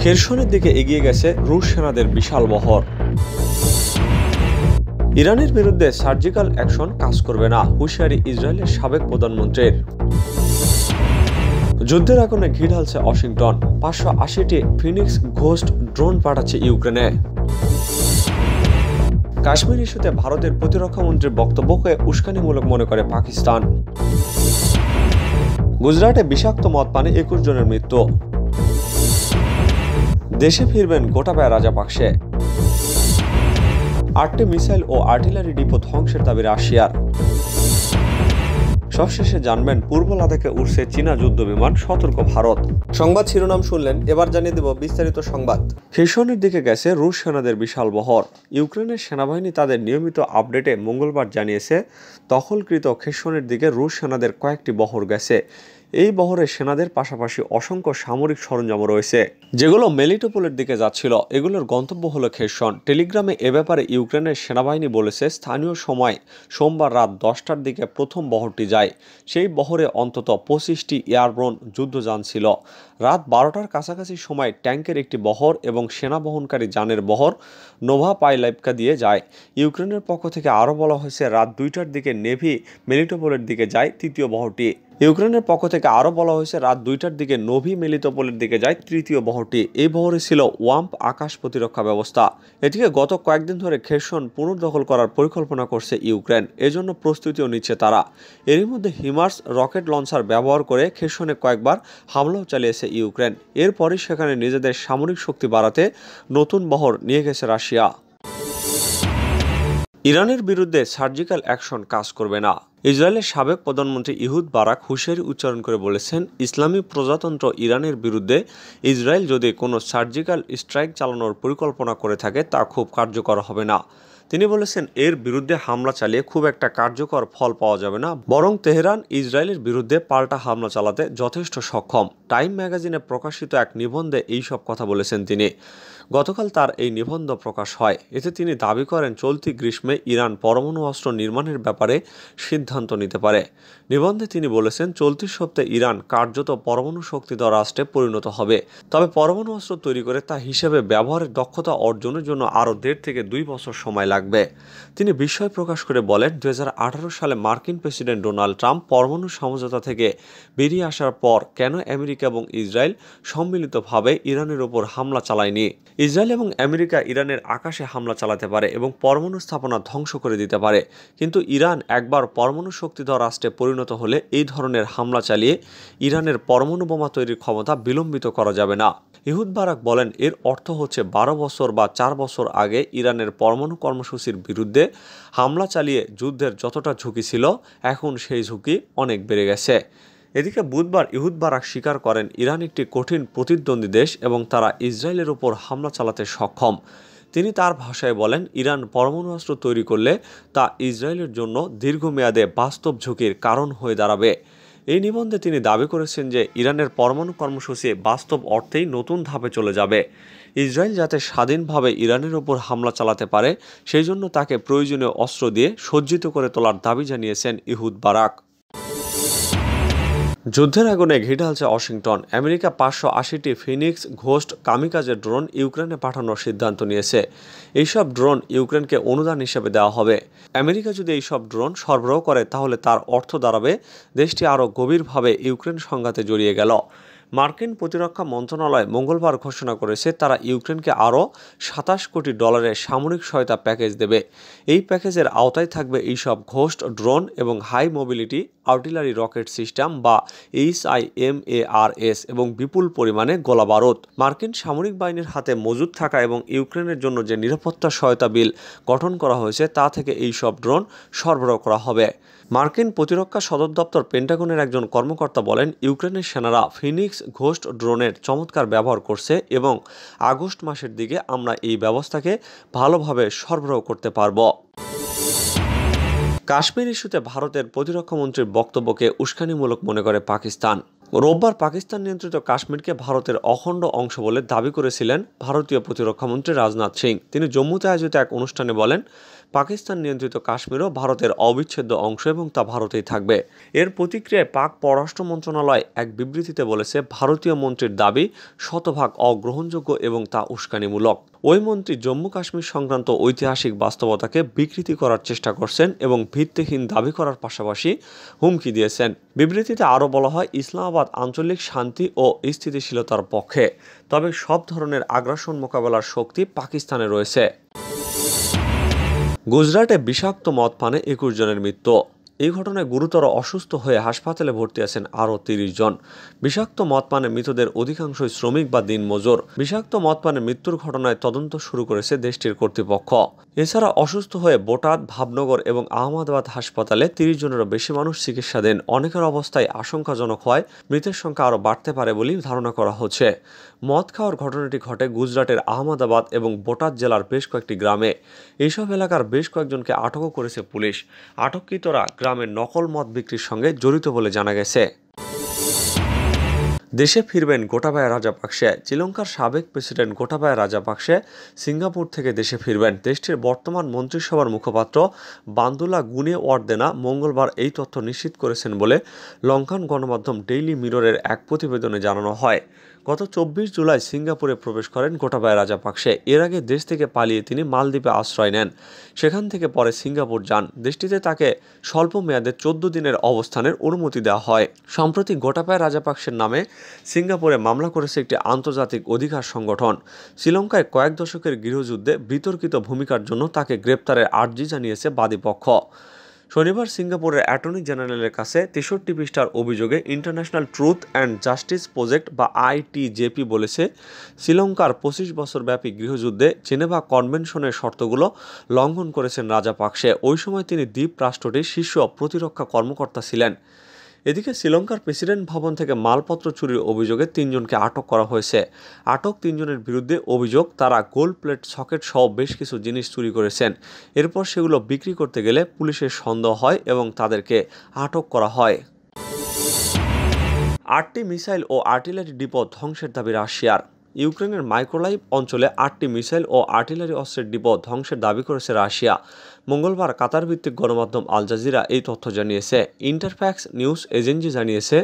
খেরসনের দিকে এগিয়ে গেছে রুশ সেনাদের বিশাল বহর ইরানের বিরুদ্ধে সার্জিক্যাল অ্যাকশন কাজ করবে না হুশিয়ারি ইসরায়েলের সাবেক প্রধানমন্ত্রীর যুদ্ধের আগুনে ঘি ঢালছে ওয়াশিংটন পাঁচশো আশিটি ফিনিক্স ঘোস্ট ড্রোন পাঠাচ্ছে ইউক্রেনে কাশ্মীর ইস্যুতে ভারতের প্রতিরক্ষামন্ত্রীর বক্তব্যকে উস্কানিমূলক মনে করে পাকিস্তান গুজরাটে বিষাক্ত মদ পানে একুশ জনের মৃত্যু দেশে ফিরবেন রাজা রাজাপাকসে আটটি মিসাইল ও আর্টিলারি ডিপো ধ্বংসের দাবি রাশিয়ার সবশেষে জানবেন পূর্ব লাদাখে উঠছে চীনা যুদ্ধ বিমান সতর্ক ভারত সংবাদ শিরোনাম শুনলেন এবার জানিয়ে দেব বিস্তারিত সংবাদ হেসনের দিকে গেছে রুশ সেনাদের বিশাল বহর ইউক্রেনের সেনাবাহিনী তাদের নিয়মিত আপডেটে মঙ্গলবার জানিয়েছে দখলকৃত খেসনের দিকে রুশ সেনাদের কয়েকটি বহর গেছে এই বহরে সেনাদের পাশাপাশি অসংখ্য সামরিক সরঞ্জামও রয়েছে যেগুলো মেলিটোপোলের দিকে যাচ্ছিল এগুলোর গন্তব্য হলো খেসন টেলিগ্রামে এ ব্যাপারে ইউক্রেনের সেনাবাহিনী বলেছে স্থানীয় সময় সোমবার রাত দশটার দিকে প্রথম বহরটি যায় সেই বহরে অন্তত পঁচিশটি এয়ারব্রোন যুদ্ধযান ছিল রাত বারোটার কাছাকাছি সময় ট্যাঙ্কের একটি বহর এবং সেনা বহনকারী যানের বহর নোভা পাইলাইপকা দিয়ে যায় ইউক্রেনের পক্ষ থেকে আরও বলা হয়েছে রাত দুইটার দিকে নেভি মেলিটোপোলের দিকে যায় তৃতীয় বহরটি ইউক্রেনের পক্ষ থেকে আরও বলা হয়েছে রাত দুইটার দিকে নভি মেলিতোপলের দিকে যায় তৃতীয় বহরটি এই বহরে ছিল ওয়াম্প আকাশ প্রতিরক্ষা ব্যবস্থা এটিকে গত কয়েকদিন ধরে খেরসন পুনর্দখল করার পরিকল্পনা করছে ইউক্রেন এজন্য প্রস্তুতিও নিচ্ছে তারা এরই মধ্যে হিমার্স রকেট লঞ্চার ব্যবহার করে খেরসনে কয়েকবার হামলাও চালিয়েছে ইউক্রেন এরপরই সেখানে নিজেদের সামরিক শক্তি বাড়াতে নতুন বহর নিয়ে গেছে রাশিয়া ইরানের বিরুদ্ধে সার্জিক্যাল অ্যাকশন কাজ করবে না ইসরায়েলের সাবেক প্রধানমন্ত্রী ইহুদ বারাক হুশেরি উচ্চারণ করে বলেছেন ইসলামী প্রজাতন্ত্র ইরানের বিরুদ্ধে ইসরায়েল যদি কোনো সার্জিক্যাল স্ট্রাইক চালানোর পরিকল্পনা করে থাকে তা খুব কার্যকর হবে না তিনি বলেছেন এর বিরুদ্ধে হামলা চালিয়ে খুব একটা কার্যকর ফল পাওয়া যাবে না বরং তেহরান ইসরায়েলের বিরুদ্ধে পাল্টা হামলা চালাতে যথেষ্ট সক্ষম টাইম ম্যাগাজিনে প্রকাশিত এক নিবন্ধে এইসব কথা বলেছেন তিনি গতকাল তার এই নিবন্ধ প্রকাশ হয় এতে তিনি দাবি করেন চলতি গ্রীষ্মে ইরান পরমাণু অস্ত্র নির্মাণের ব্যাপারে সিদ্ধান্ত নিতে পারে নিবন্ধে তিনি বলেছেন চলতি সপ্তাহে ইরান কার্যত পরমাণু শক্তিধর রাষ্ট্রে পরিণত হবে তবে পরমাণু অস্ত্র তৈরি করে তা হিসেবে ব্যবহারের দক্ষতা অর্জনের জন্য আরও দেড় থেকে দুই বছর সময় লাগবে তিনি বিস্ময় প্রকাশ করে বলেন দু সালে মার্কিন প্রেসিডেন্ট ডোনাল্ড ট্রাম্প পরমাণু সমঝোতা থেকে বেরিয়ে আসার পর কেন আমেরিকা এবং ইসরায়েল সম্মিলিতভাবে ইরানের ওপর হামলা চালায়নি ইসরায়েল এবং আমেরিকা ইরানের আকাশে হামলা চালাতে পারে এবং পরমাণু স্থাপনা ধ্বংস করে দিতে পারে কিন্তু ইরান একবার পরমাণু শক্তিধর রাষ্ট্রে পরিণত হলে এই ধরনের হামলা চালিয়ে ইরানের পরমাণু বোমা তৈরির ক্ষমতা বিলম্বিত করা যাবে না ইহুদ বারাক বলেন এর অর্থ হচ্ছে বারো বছর বা চার বছর আগে ইরানের পরমাণু কর্মসূচির বিরুদ্ধে হামলা চালিয়ে যুদ্ধের যতটা ঝুঁকি ছিল এখন সেই ঝুঁকি অনেক বেড়ে গেছে এদিকে বুধবার ইহুদ বারাক স্বীকার করেন ইরান একটি কঠিন প্রতিদ্বন্দ্বী দেশ এবং তারা ইসরায়েলের ওপর হামলা চালাতে সক্ষম তিনি তার ভাষায় বলেন ইরান পরমাণু অস্ত্র তৈরি করলে তা ইসরায়েলের জন্য দীর্ঘমেয়াদে বাস্তব ঝুঁকির কারণ হয়ে দাঁড়াবে এই নিবন্ধে তিনি দাবি করেছেন যে ইরানের পরমাণু কর্মসূচি বাস্তব অর্থেই নতুন ধাপে চলে যাবে ইসরায়েল যাতে স্বাধীনভাবে ইরানের ওপর হামলা চালাতে পারে সেই জন্য তাকে প্রয়োজনীয় অস্ত্র দিয়ে সজ্জিত করে তোলার দাবি জানিয়েছেন ইহুদ বারাক যুদ্ধের আগুনে ঘি ঢালছে ওয়াশিংটন আমেরিকা পাঁচশো আশিটি ফিনিক্স ঘোস্ট কামিকাজের ড্রোন ইউক্রেনে পাঠানোর সিদ্ধান্ত নিয়েছে এইসব ড্রোন ইউক্রেনকে অনুদান হিসেবে দেওয়া হবে আমেরিকা যদি এইসব ড্রোন সরবরাহ করে তাহলে তার অর্থ দাঁড়াবে দেশটি আরও গভীরভাবে ইউক্রেন সংঘাতে জড়িয়ে গেল মার্কিন প্রতিরক্ষা মন্ত্রণালয় মঙ্গলবার ঘোষণা করেছে তারা ইউক্রেনকে আরও সাতাশ কোটি ডলারের সামরিক সহায়তা প্যাকেজ দেবে এই প্যাকেজের আওতায় থাকবে এইসব ঘোস্ট ড্রোন এবং high mobility artillery rocket system বা H I M A R S এবং বিপুল পরিমাণে বারুদ মার্কিন সামরিক বাহিনীর হাতে মজুদ থাকা এবং ইউক্রেনের জন্য যে নিরাপত্তা সহায়তা বিল গঠন করা হয়েছে তা থেকে এই সব ড্রোন সরবরাহ করা হবে মার্কিন প্রতিরক্ষা সদর দপ্তর পেন্টাগনের একজন কর্মকর্তা বলেন ইউক্রেনের সেনারা ফিনিক্স ঘোস্ট ড্রোনের চমৎকার ব্যবহার করছে এবং আগস্ট মাসের দিকে আমরা এই ব্যবস্থাকে ভালোভাবে সরবরাহ করতে পারব কাশ্মীর ইস্যুতে ভারতের প্রতিরক্ষামন্ত্রীর বক্তব্যকে উস্কানিমূলক মনে করে পাকিস্তান রোববার পাকিস্তান নিয়ন্ত্রিত কাশ্মীরকে ভারতের অখণ্ড অংশ বলে দাবি করেছিলেন ভারতীয় প্রতিরক্ষামন্ত্রী রাজনাথ সিং তিনি জম্মুতে আয়োজিত এক অনুষ্ঠানে বলেন পাকিস্তান নিয়ন্ত্রিত কাশ্মীরও ভারতের অবিচ্ছেদ্য অংশ এবং তা ভারতেই থাকবে এর প্রতিক্রিয়ায় পাক পররাষ্ট্র মন্ত্রণালয় এক বিবৃতিতে বলেছে ভারতীয় মন্ত্রীর দাবি শতভাগ অগ্রহণযোগ্য এবং তা উস্কানিমূলক ওই মন্ত্রী জম্মু কাশ্মীর সংক্রান্ত ঐতিহাসিক বাস্তবতাকে বিকৃতি করার চেষ্টা করছেন এবং ভিত্তিহীন দাবি করার পাশাপাশি হুমকি দিয়েছেন বিবৃতিতে আরও বলা হয় ইসলামাবাদ আঞ্চলিক শান্তি ও স্থিতিশীলতার পক্ষে তবে সব ধরনের আগ্রাসন মোকাবেলার শক্তি পাকিস্তানে রয়েছে গুজরাটে বিষাক্ত মদ পানে একুশ জনের মৃত্যু এই ঘটনায় গুরুতর অসুস্থ হয়ে হাসপাতালে ভর্তি আছেন আরও তিরিশ জন বিষাক্ত পানে মৃতদের অধিকাংশই শ্রমিক বা দিনমজুর বিষাক্ত মদপানে মৃত্যুর ঘটনায় তদন্ত শুরু করেছে দেশটির কর্তৃপক্ষ এছাড়া অসুস্থ হয়ে বোটাদ ভাবনগর এবং আহমদাবাদ হাসপাতালে তিরিশ জনেরও বেশি মানুষ চিকিৎসাধীন অনেকের অবস্থায় আশঙ্কাজনক হয় মৃতের সংখ্যা আরও বাড়তে পারে বলেই ধারণা করা হচ্ছে মদ খাওয়ার ঘটনাটি ঘটে গুজরাটের আহমদাবাদ এবং বোটাদ জেলার বেশ কয়েকটি গ্রামে এইসব এলাকার বেশ কয়েকজনকে আটকও করেছে পুলিশ আটককৃতরা গ্রামের নকল মদ বিক্রির সঙ্গে জড়িত বলে জানা গেছে দেশে ফিরবেন গোটাবায়া রাজাপাকসে শ্রীলঙ্কার সাবেক প্রেসিডেন্ট গোটাবায়া রাজাপাকসে সিঙ্গাপুর থেকে দেশে ফিরবেন দেশটির বর্তমান মন্ত্রিসভার মুখপাত্র বান্দুলা গুনে ওয়ার্দেনা মঙ্গলবার এই তথ্য নিশ্চিত করেছেন বলে লঙ্কান গণমাধ্যম ডেইলি মিররের এক প্রতিবেদনে জানানো হয় গত চব্বিশ জুলাই সিঙ্গাপুরে প্রবেশ করেন গোটাবায় পাকসে এর আগে দেশ থেকে পালিয়ে তিনি মালদ্বীপে আশ্রয় নেন সেখান থেকে পরে সিঙ্গাপুর যান দেশটিতে তাকে স্বল্প মেয়াদে চোদ্দ দিনের অবস্থানের অনুমতি দেওয়া হয় সম্প্রতি গোটাপায় রাজাপাকসের নামে সিঙ্গাপুরে মামলা করেছে একটি আন্তর্জাতিক অধিকার সংগঠন শ্রীলঙ্কায় কয়েক দশকের গৃহযুদ্ধে বিতর্কিত ভূমিকার জন্য তাকে গ্রেপ্তারের আর্জি জানিয়েছে বাদীপক্ষ শনিবার সিঙ্গাপুরের অ্যাটর্নি জেনারেলের কাছে তেষট্টি পৃষ্ঠার অভিযোগে international truth and justice project বা আইটিজেপি বলেছে শ্রীলঙ্কার পঁচিশ বছরব্যাপী গৃহযুদ্ধে জেনেভা কনভেনশনের শর্তগুলো লঙ্ঘন করেছেন রাজাপাকসে ওই সময় তিনি দ্বীপ রাষ্ট্রটির শীর্ষ প্রতিরক্ষা কর্মকর্তা ছিলেন এদিকে শ্রীলঙ্কার প্রেসিডেন্ট ভবন থেকে মালপত্র চুরির অভিযোগে তিনজনকে আটক করা হয়েছে আটক তিনজনের বিরুদ্ধে অভিযোগ তারা গোল্ড প্লেট সকেট সহ বেশ কিছু জিনিস চুরি করেছেন এরপর সেগুলো বিক্রি করতে গেলে পুলিশের সন্দেহ হয় এবং তাদেরকে আটক করা হয় আটটি মিসাইল ও আর্টিলারি ডিপো ধ্বংসের দাবি রাশিয়ার ইউক্রেনের মাইক্রোলাইভ অঞ্চলে আটটি মিসাইল ও আর্টিলারি অস্ত্রের ডিপো ধ্বংসের দাবি করেছে রাশিয়া মঙ্গলবার কাতার ভিত্তিক গণমাধ্যম আল জাজিরা এই তথ্য জানিয়েছে ইন্টারফ্যাক্স নিউজ এজেন্সি জানিয়েছে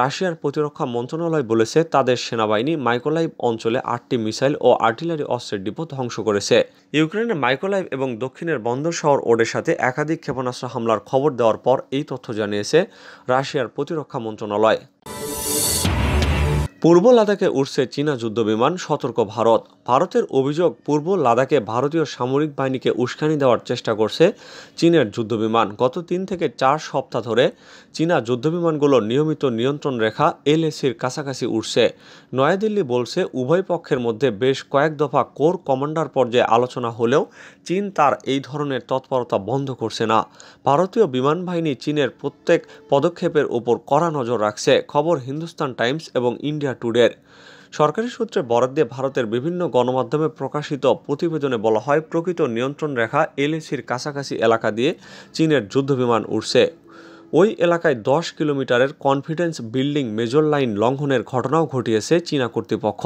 রাশিয়ার প্রতিরক্ষা মন্ত্রণালয় বলেছে তাদের সেনাবাহিনী মাইক্রোলাইভ অঞ্চলে আটটি মিসাইল ও আর্টিলারি অস্ত্রের ডিপো ধ্বংস করেছে ইউক্রেনের মাইক্রোলাইভ এবং দক্ষিণের বন্দর শহর সাথে একাধিক ক্ষেপণাস্ত্র হামলার খবর দেওয়ার পর এই তথ্য জানিয়েছে রাশিয়ার প্রতিরক্ষা মন্ত্রণালয় পূর্ব লাদাখে উঠছে চীনা যুদ্ধবিমান সতর্ক ভারত ভারতের অভিযোগ পূর্ব লাদাখে ভারতীয় সামরিক বাহিনীকে উস্কানি দেওয়ার চেষ্টা করছে চীনের যুদ্ধবিমান গত তিন থেকে চার সপ্তাহ ধরে চীনা যুদ্ধবিমানগুলো নিয়মিত নিয়ন্ত্রণ রেখা এলএসির কাছাকাছি উঠছে নয়াদিল্লি বলছে উভয় পক্ষের মধ্যে বেশ কয়েক দফা কোর কমান্ডার পর্যায়ে আলোচনা হলেও চীন তার এই ধরনের তৎপরতা বন্ধ করছে না ভারতীয় বিমান বাহিনী চীনের প্রত্যেক পদক্ষেপের ওপর কড়া নজর রাখছে খবর হিন্দুস্তান টাইমস এবং ইন্ডিয়া ইন্ডিয়া টুডের সরকারি সূত্রে বরাদ্দ দিয়ে ভারতের বিভিন্ন গণমাধ্যমে প্রকাশিত প্রতিবেদনে বলা হয় প্রকৃত নিয়ন্ত্রণ রেখা এলএসির কাছাকাছি এলাকা দিয়ে চীনের যুদ্ধবিমান উঠছে ওই এলাকায় দশ কিলোমিটারের কনফিডেন্স বিল্ডিং মেজর লাইন লঙ্ঘনের ঘটনাও ঘটিয়েছে চীনা কর্তৃপক্ষ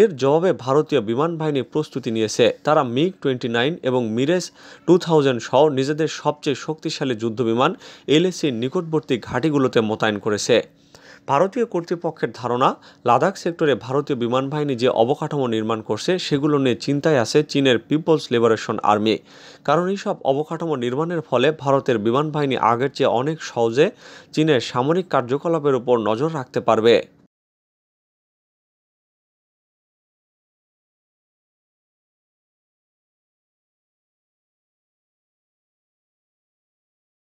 এর জবাবে ভারতীয় বিমান বাহিনী প্রস্তুতি নিয়েছে তারা মিগ টোয়েন্টি নাইন এবং মিরেজ টু থাউজেন্ড সহ নিজেদের সবচেয়ে শক্তিশালী যুদ্ধবিমান এলএসির নিকটবর্তী ঘাঁটিগুলোতে মোতায়েন করেছে ভারতীয় কর্তৃপক্ষের ধারণা লাদাখ সেক্টরে ভারতীয় বিমান বাহিনী যে অবকাঠামো নির্মাণ করছে সেগুলো নিয়ে চিন্তায় আছে চীনের পিপলস লিবারেশন আর্মি কারণ এইসব অবকাঠামো নির্মাণের ফলে ভারতের বিমান বাহিনী আগের চেয়ে অনেক সহজে চীনের সামরিক কার্যকলাপের উপর নজর রাখতে পারবে